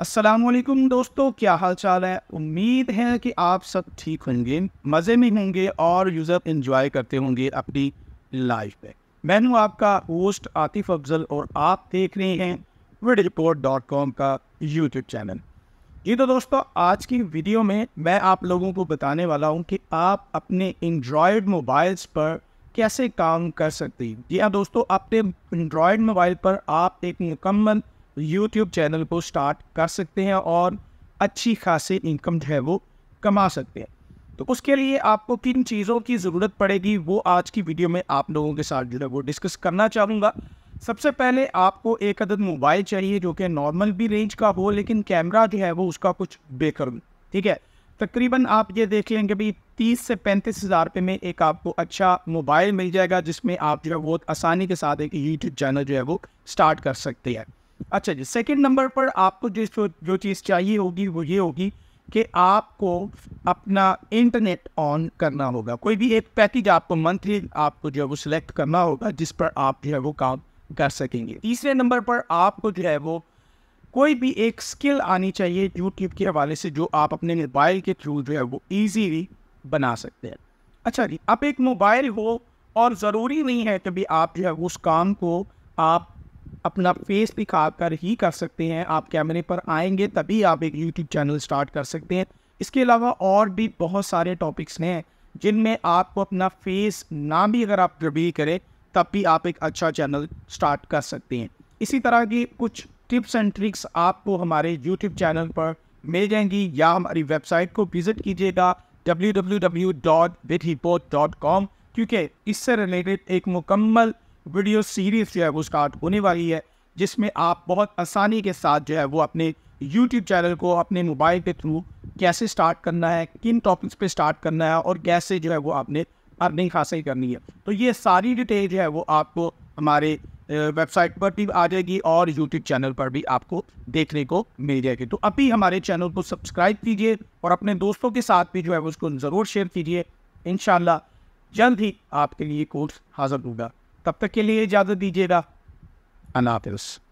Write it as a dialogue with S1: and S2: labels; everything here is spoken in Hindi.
S1: असलम दोस्तों क्या हाल चाल है उम्मीद है कि आप सब ठीक होंगे मज़े में होंगे और यूज़र इन्जॉय करते होंगे अपनी लाइफ में मैं हूँ आपका होस्ट आतिफ अफजल और आप देख रहे हैं रिपोर्ट डॉट कॉम का यूट्यूब चैनल ये तो दोस्तों आज की वीडियो में मैं आप लोगों को बताने वाला हूँ कि आप अपने एंड्रॉयड मोबाइल्स पर कैसे काम कर सकते हैं जी हाँ दोस्तों अपने एंड्रॉयड मोबाइल पर आप एक मुकम्मल यूट्यूब चैनल को स्टार्ट कर सकते हैं और अच्छी खासी इनकम जो है वो कमा सकते हैं तो उसके लिए आपको किन चीज़ों की ज़रूरत पड़ेगी वो आज की वीडियो में आप लोगों के साथ जो है वो डिस्कस करना चाहूँगा सबसे पहले आपको एक अदद मोबाइल चाहिए जो कि नॉर्मल भी रेंज का हो लेकिन कैमरा जो है वो उसका कुछ बेकर ठीक है तकरीबन आप ये देख लेंगे भाई तीस से पैंतीस हज़ार रुपये में एक आपको अच्छा मोबाइल मिल जाएगा जिसमें आप जो है बहुत आसानी के साथ एक यूट्यूब चैनल जो है वो स्टार्ट कर सकते हैं अच्छा जी सेकेंड नंबर पर आपको जिस जो, जो चीज़ चाहिए होगी वो ये होगी कि आपको अपना इंटरनेट ऑन करना होगा कोई भी एक पैकेज आपको मंथली आपको जो है वो सिलेक्ट करना होगा जिस पर आप जो है वो काम कर सकेंगे तीसरे नंबर पर आपको जो है वो कोई भी एक स्किल आनी चाहिए यूट्यूब के हवाले से जो आप अपने मोबाइल के थ्रू जो है वो ईजीली बना सकते हैं अच्छा जी अब एक मोबाइल हो और ज़रूरी नहीं है कभी आप जो है उस काम को आप अपना फेस दिखा कर ही कर सकते हैं आप कैमरे पर आएंगे तभी आप एक यूट्यूब चैनल स्टार्ट कर सकते हैं इसके अलावा और भी बहुत सारे टॉपिक्स हैं जिनमें आपको अपना फेस ना भी अगर आप रिवील करें तब भी आप एक अच्छा चैनल स्टार्ट कर सकते हैं इसी तरह की कुछ टिप्स एंड ट्रिक्स आपको हमारे यूट्यूब चैनल पर मिल जाएंगी या हमारी वेबसाइट को विज़िट कीजिएगा W W W dot dot com क्योंकि इससे रिलेटेड एक मुकम्मल वीडियो सीरीज़ जो है वो स्टार्ट होने वाली है जिसमें आप बहुत आसानी के साथ जो है वो अपने यूट्यूब चैनल को अपने मोबाइल के थ्रू कैसे स्टार्ट करना है किन टॉपिक्स पे स्टार्ट करना है और कैसे जो है वो आपने अर्निंग हासिल करनी है तो ये सारी डिटेल जो है वो आपको हमारे वेबसाइट पर भी आ जाएगी और यूट्यूब चैनल पर भी आपको देखने को मिल जाएगी तो अभी हमारे चैनल को सब्सक्राइब कीजिए और अपने दोस्तों के साथ भी जो है उसको ज़रूर शेयर कीजिए इन जल्द ही आपके लिए कोर्स हाजिर होगा तब तक के लिए इजाज़त दीजिएगा अनाफिज़